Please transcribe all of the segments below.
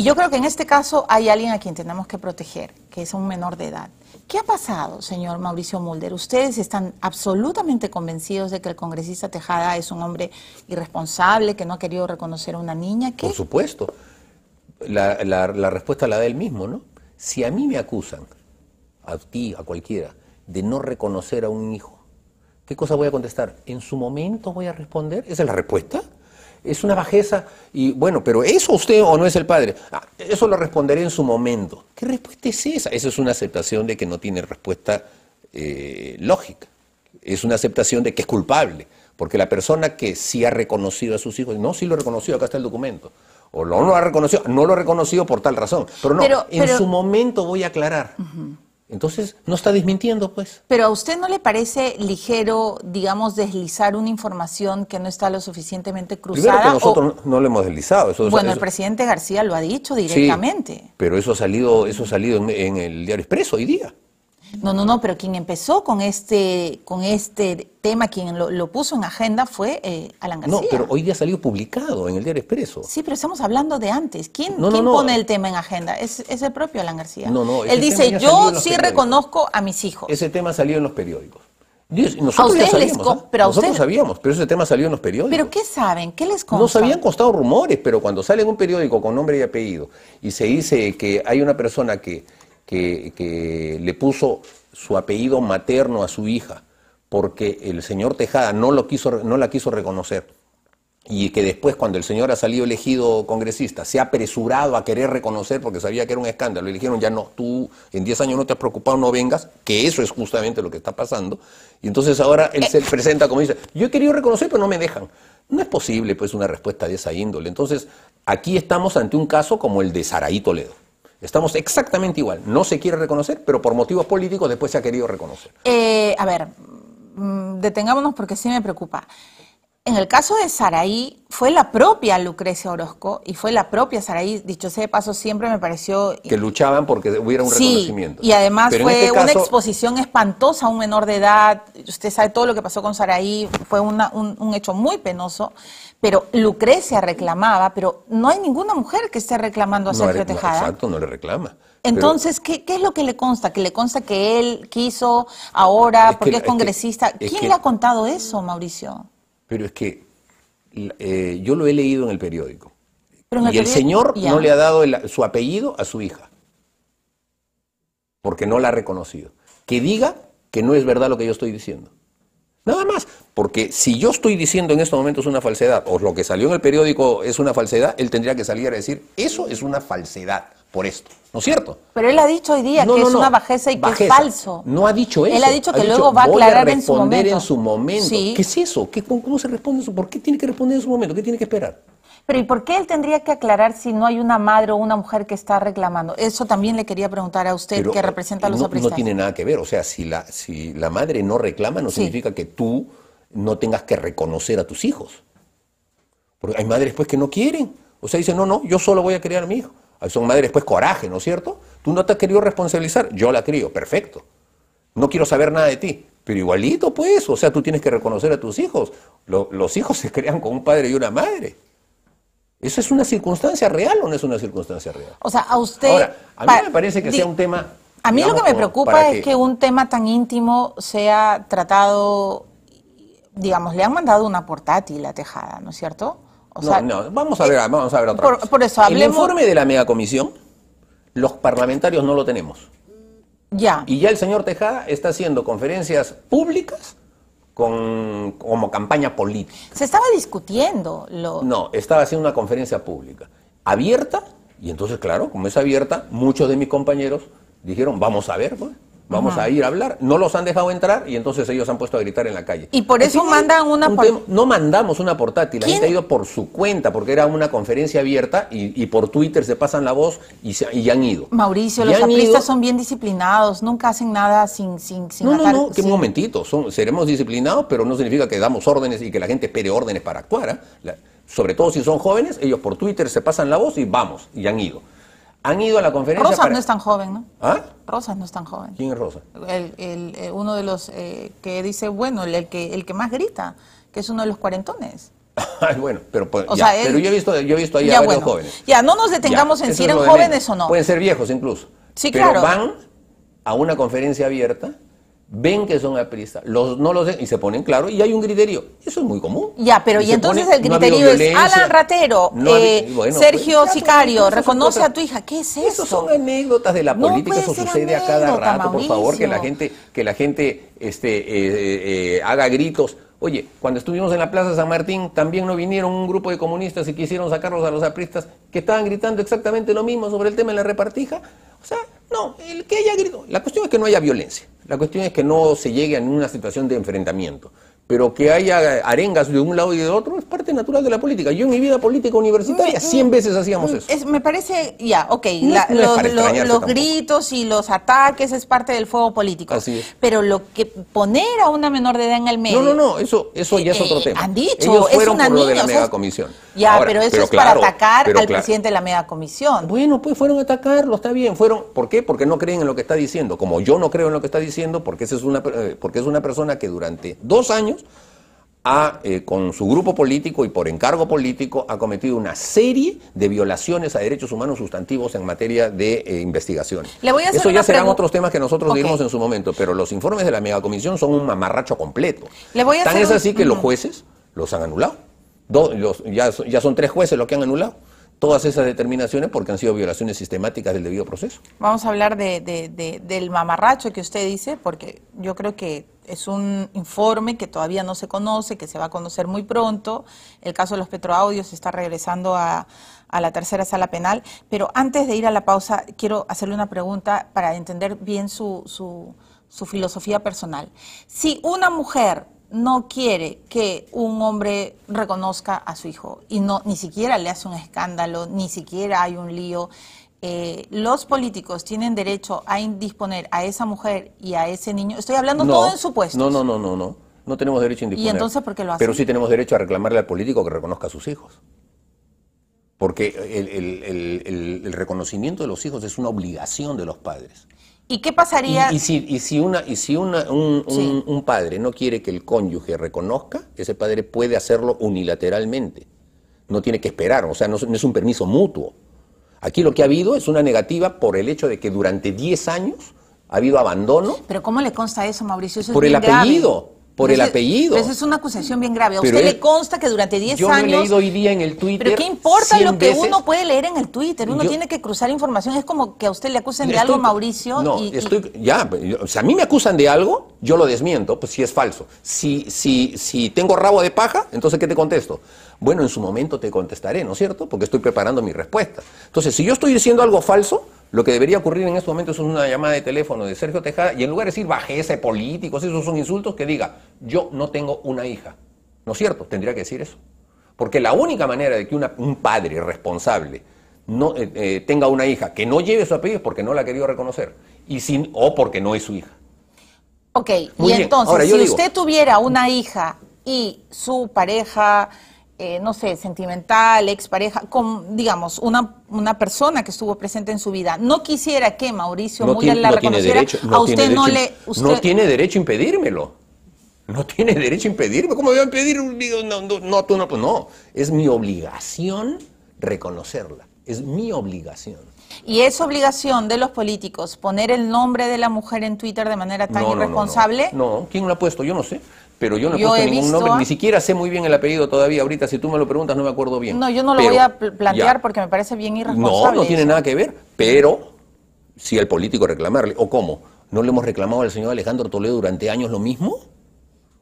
Y yo creo que en este caso hay alguien a quien tenemos que proteger, que es un menor de edad. ¿Qué ha pasado, señor Mauricio Mulder? Ustedes están absolutamente convencidos de que el congresista Tejada es un hombre irresponsable, que no ha querido reconocer a una niña. Por supuesto. La, la respuesta la da él mismo, ¿no? Si a mí me acusan, a ti, a cualquiera, de no reconocer a un hijo, ¿qué cosa voy a contestar? ¿En su momento voy a responder? ¿Esa es la respuesta? es una bajeza. Y bueno, pero ¿eso usted o no es el padre? Ah, eso lo responderé en su momento. ¿Qué respuesta es esa? Esa es una aceptación de que no tiene respuesta eh, lógica. Es una aceptación de que es culpable. Porque la persona que sí ha reconocido a sus hijos, no, sí lo reconocido, acá está el documento. O no lo ha reconocido, no lo ha reconocido por tal razón. Pero no, en su momento voy a aclarar. Entonces, no está desmintiendo, pues. Pero a usted no le parece ligero, digamos, deslizar una información que no está lo suficientemente cruzada. nosotros no lo hemos deslizado. bueno, el presidente García lo ha dicho directamente. pero eso ha salido, eso ha salido en el diario Expreso hoy día. No, no, no, pero quien empezó con este, con este tema, quien lo, puso en agenda fue eh, Alan García. No, pero hoy día salió publicado en el diario Expreso. Sí, pero estamos hablando de antes. ¿Quién, pone el tema en agenda? Es, el propio Alan García. No, no. Él dice, yo sí reconozco a mis hijos. Ese tema salió en los periódicos. nosotros ¿ah? a sabíamos, pero nosotros sabíamos, pero ese tema salió en los periódicos. ¿Pero qué saben? ¿Qué les consta? Nos habían costado rumores, pero cuando sale en un periódico con nombre y apellido y se dice que hay una persona que que, le puso su apellido materno a su hija, porque el señor Tejada no, lo quiso, no la quiso reconocer y que después cuando el señor ha salido elegido congresista se ha apresurado a querer reconocer porque sabía que era un escándalo y le dijeron ya no, tú en 10 años no te has preocupado, no vengas, que eso es justamente lo que está pasando. Y entonces ahora él se eh. presenta como dice, yo he querido reconocer pero no me dejan. No es posible pues una respuesta de esa índole. Entonces aquí estamos ante un caso como el de Saraí Toledo. Estamos exactamente igual. No se quiere reconocer, pero por motivos políticos después se ha querido reconocer. Eh, a ver, mm, detengámonos porque sí me preocupa en el caso de Saraí, fue la propia Lucrecia Orozco y fue la propia Saraí, dicho sea de paso, siempre me pareció... Que luchaban porque hubiera un sí, Y además fue este una exposición espantosa a un menor de edad. Usted sabe todo lo que pasó con Saraí, fue un, hecho muy penoso pero Lucrecia reclamaba, pero no hay ninguna mujer que esté reclamando a no, Sergio Tejada. No, exacto, no le reclama. Entonces, ¿qué, ¿qué, es lo que le consta? ¿Que le consta que él quiso ahora, porque es congresista? ¿Quién le ha contado eso, Mauricio? Pero es que eh, yo lo he leído en el periódico. y el señor no le ha dado su apellido a su hija, porque no la ha reconocido. Que diga que no es verdad lo que yo estoy diciendo. Nada más, porque si yo estoy diciendo en estos momentos una falsedad, o lo que salió en el periódico es una falsedad, él tendría que salir a decir, eso es una falsedad por esto, ¿no es cierto? Pero él ha dicho hoy día que es una bajeza y que es falso. No ha dicho eso. Él ha dicho que luego va a aclarar en su momento. responder en su momento. ¿Qué es eso? ¿Cómo se responde eso? ¿Por qué tiene que responder en su momento? ¿Qué tiene que esperar? Pero ¿y por qué él tendría que aclarar si no hay una madre o una mujer que está reclamando? Eso también le quería preguntar a usted, que representa a los no, No tiene nada que ver, o sea, si la, si la madre no reclama, no significa que tú no tengas que reconocer a tus hijos. Porque hay madres pues que no quieren. O sea, dicen, no, no, yo solo voy a criar a mi hijo. Son madres pues coraje, ¿no es cierto? Tú no te has querido responsabilizar, yo la crío, perfecto. No quiero saber nada de ti. Pero igualito pues, o sea, tú tienes que reconocer a tus hijos. los hijos se crean con un padre y una madre. ¿Eso es una circunstancia real o no es una circunstancia real? O sea, a usted... Ahora, a mí me parece que sea un tema... A mí lo que me preocupa es que... un tema tan íntimo sea tratado, digamos, le han mandado una portátil a Tejada, ¿no es cierto? no, no, vamos a ver, eh, vamos a ver otra por, eso El informe de la megacomisión, los parlamentarios no lo tenemos. Ya. Y ya el señor Tejada está haciendo conferencias públicas con, como campaña política. Se estaba discutiendo. Lo... No, estaba haciendo una conferencia pública, abierta, y entonces, claro, como es abierta, muchos de mis compañeros dijeron, vamos a ver, pues vamos a ir a hablar. No los han dejado entrar y entonces ellos han puesto a gritar en la calle. Y por eso mandan una No mandamos una portátil, la gente ha ido por su cuenta porque era una conferencia abierta y, por Twitter se pasan la voz y, se, han ido. Mauricio, los aplistas son bien disciplinados, nunca hacen nada sin... sin, sin no, no, no, que un momentito, seremos disciplinados, pero no significa que damos órdenes y que la gente espere órdenes para actuar. ¿ah? sobre todo si son jóvenes, ellos por Twitter se pasan la voz y vamos, y han ido han ido a la conferencia. Rosas no es tan joven, ¿no? ¿Ah? Rosas no es tan joven. ¿Quién es Rosa? El, eh, uno de los eh, que dice, bueno, el, que, el que más grita, que es uno de los cuarentones. Ay, bueno, pero, pues, pero yo he visto, yo he visto ahí a varios jóvenes. Ya, no nos detengamos en si eran jóvenes o no. Pueden ser viejos incluso. Sí, pero Van a una conferencia abierta ven que son apristas, los, no los y se ponen claro y hay un criterio. Eso es muy común. Ya, pero y, entonces el criterio es Alan Ratero, eh, Sergio pues, Sicario, pues, reconoce a tu hija. ¿Qué es eso? Esos son anécdotas de la política, eso sucede a cada rato, por favor, que la gente, que la gente este, eh, eh, haga gritos. Oye, cuando estuvimos en la Plaza San Martín, también no vinieron un grupo de comunistas y quisieron sacarlos a los apristas que estaban gritando exactamente lo mismo sobre el tema de la repartija. O sea, no, el que haya gritó. La cuestión es que no haya violencia. La cuestión es que no se llegue a ninguna situación de enfrentamiento pero que haya arengas de un lado y de otro es parte natural de la política. Yo en mi vida política universitaria mm, mm, cien 100 veces hacíamos mm, eso. me parece, ya, ok, los, gritos y los ataques es parte del fuego político. Así Pero lo que poner a una menor de edad en el medio... No, no, no, eso, eso ya es eh, otro eh, tema. Han dicho, Ellos fueron de la mega comisión Ya, pero eso es para atacar al presidente de la comisión Bueno, pues fueron a atacarlo, está bien. fueron ¿Por qué? Porque no creen en lo que está diciendo. Como yo no creo en lo que está diciendo, porque, es una, eh, porque es una persona que durante dos años eh, con su grupo político y por encargo político, ha cometido una serie de violaciones a derechos humanos sustantivos en materia de eh, investigación. Eso ya serán otros temas que nosotros diremos en su momento, pero los informes de la megacomisión son un mamarracho completo. Tan es así que los jueces los han anulado. ya, ya son tres jueces los que han anulado todas esas determinaciones porque han sido violaciones sistemáticas del debido proceso. Vamos a hablar del mamarracho que usted dice, porque yo creo que es un informe que todavía no se conoce, que se va a conocer muy pronto. El caso de los petroaudios está regresando a, la tercera sala penal. Pero antes de ir a la pausa, quiero hacerle una pregunta para entender bien su, su filosofía personal. Si una mujer no quiere que un hombre reconozca a su hijo y no ni siquiera le hace un escándalo, ni siquiera hay un lío. Eh, los políticos tienen derecho a indisponer a esa mujer y a ese niño. Estoy hablando todo en supuestos. No, no, no, no, no. No tenemos derecho a indisponer. ¿Y entonces por qué lo Pero sí tenemos derecho a reclamarle al político que reconozca a sus hijos. Porque el, el reconocimiento de los hijos es una obligación de los padres. ¿Y qué pasaría? Y, si, y si, una, y si una, un, padre no quiere que el cónyuge reconozca, ese padre puede hacerlo unilateralmente. No tiene que esperar, o sea, no, es un permiso mutuo. Aquí lo que ha habido es una negativa por el hecho de que durante 10 años ha habido abandono. Pero ¿cómo le consta eso, Mauricio? por el apellido por el apellido. Esa es una acusación bien grave. A usted le consta que durante 10 años. Yo he leído hoy día en el Twitter. Pero ¿qué importa lo que uno puede leer en el Twitter? Uno tiene que cruzar información. Es como que a usted le acusen de algo, Mauricio. No, estoy. Ya, si a mí me acusan de algo, yo lo desmiento, pues si es falso. Si, si tengo rabo de paja, entonces ¿qué te contesto? Bueno, en su momento te contestaré, ¿no es cierto? Porque estoy preparando mi respuesta. Entonces, si yo estoy diciendo algo falso, lo que debería ocurrir en este momento es una llamada de teléfono de Sergio Tejada y en lugar de decir bajeza políticos, esos son insultos, que diga yo no tengo una hija. ¿No es cierto? Tendría que decir eso. Porque la única manera de que un padre responsable no, eh, eh, tenga una hija que no lleve su apellido es porque no la ha querido reconocer y sin, o porque no es su hija. Ok, y entonces, si usted tuviera una hija y su pareja eh, no sé, sentimental, expareja, con, digamos, una, una persona que estuvo presente en su vida. No quisiera que Mauricio no Muller la no reconociera. Derecho, no a usted no derecho, le. No tiene derecho a impedírmelo. No tiene derecho a impedirme. ¿Cómo voy a impedir? No, no, tú no, pues no. Es mi obligación reconocerla. Es mi obligación. ¿Y es obligación de los políticos poner el nombre de la mujer en Twitter de manera tan irresponsable? no, ¿quién lo ha puesto? Yo no sé pero yo no he puesto ningún nombre, ni siquiera sé muy bien el apellido todavía. Ahorita, si tú me lo preguntas, no me acuerdo bien. No, yo no lo voy a plantear porque me parece bien irresponsable. No, no tiene nada que ver, pero si el político reclamarle, o cómo, ¿no le hemos reclamado al señor Alejandro Toledo durante años lo mismo?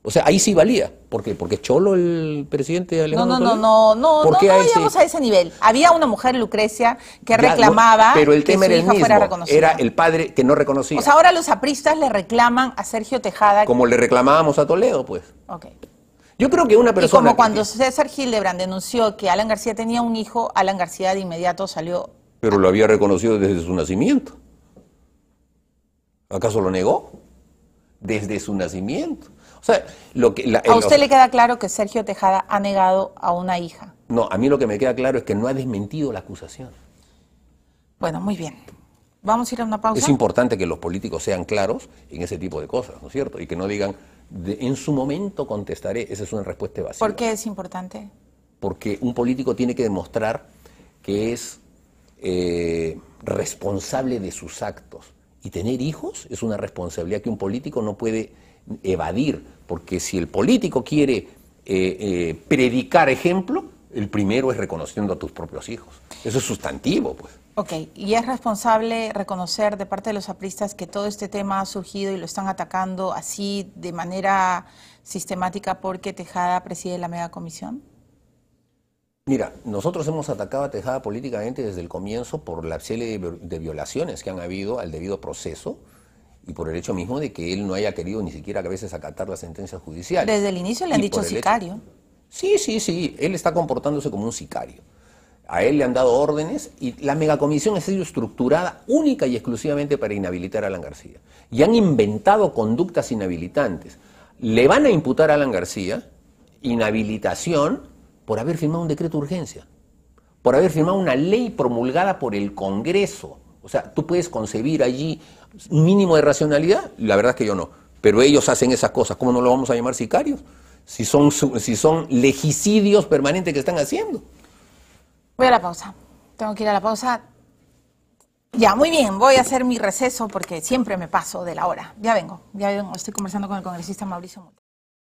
O sea, ahí sí valía. ¿Por qué? ¿Porque cholo el presidente Alejandro No, no, no, no, no, no, llegamos a ese nivel. Había una mujer, Lucrecia, que reclamaba pero el tema que el hija Era el padre que no reconocía. O sea, ahora los apristas le reclaman a Sergio Tejada. Como le reclamábamos a Toledo, pues. Ok. Yo creo que una persona. Y como cuando César Hildebrand denunció que Alan García tenía un hijo, Alan García de inmediato salió. Pero lo había reconocido desde su nacimiento. ¿Acaso lo negó? Desde su nacimiento. ¿A usted le queda claro que Sergio Tejada ha negado a una hija? No, a mí lo que me queda claro es que no ha desmentido la acusación. Bueno, muy bien. Vamos a ir a una pausa. Es importante que los políticos sean claros en ese tipo de cosas, ¿no es cierto? Y que no digan, en su momento contestaré, esa es una respuesta vacía. ¿Por qué es importante? Porque un político tiene que demostrar que es eh, responsable de sus actos. Y tener hijos es una responsabilidad que un político no puede evadir, porque si el político quiere eh, eh, predicar ejemplo, el primero es reconociendo a tus propios hijos. Eso es sustantivo, pues. Ok, y es responsable reconocer de parte de los apristas que todo este tema ha surgido y lo están atacando así de manera sistemática porque Tejada preside la mega comisión. Mira, nosotros hemos atacado a Tejada políticamente desde el comienzo por la serie de violaciones que han habido al debido proceso, y por el hecho mismo de que él no haya querido ni siquiera a veces acatar las sentencias judiciales. Desde el inicio le han dicho sicario. Sí, sí, sí, él está comportándose como un sicario. A él le han dado órdenes y la megacomisión ha sido estructurada única y exclusivamente para inhabilitar a Alan García. Y han inventado conductas inhabilitantes. Le van a imputar a Alan García inhabilitación por haber firmado un decreto de urgencia, por haber firmado una ley promulgada por el Congreso o sea, tú puedes concebir allí un mínimo de racionalidad, la verdad es que yo no. Pero ellos hacen esas cosas, ¿cómo no lo vamos a llamar sicarios? Si son, si son legicidios permanentes que están haciendo. Voy a la pausa. Tengo que ir a la pausa. Ya, muy bien, voy a hacer mi receso porque siempre me paso de la hora. Ya vengo, ya vengo. Estoy conversando con el congresista Mauricio Montes.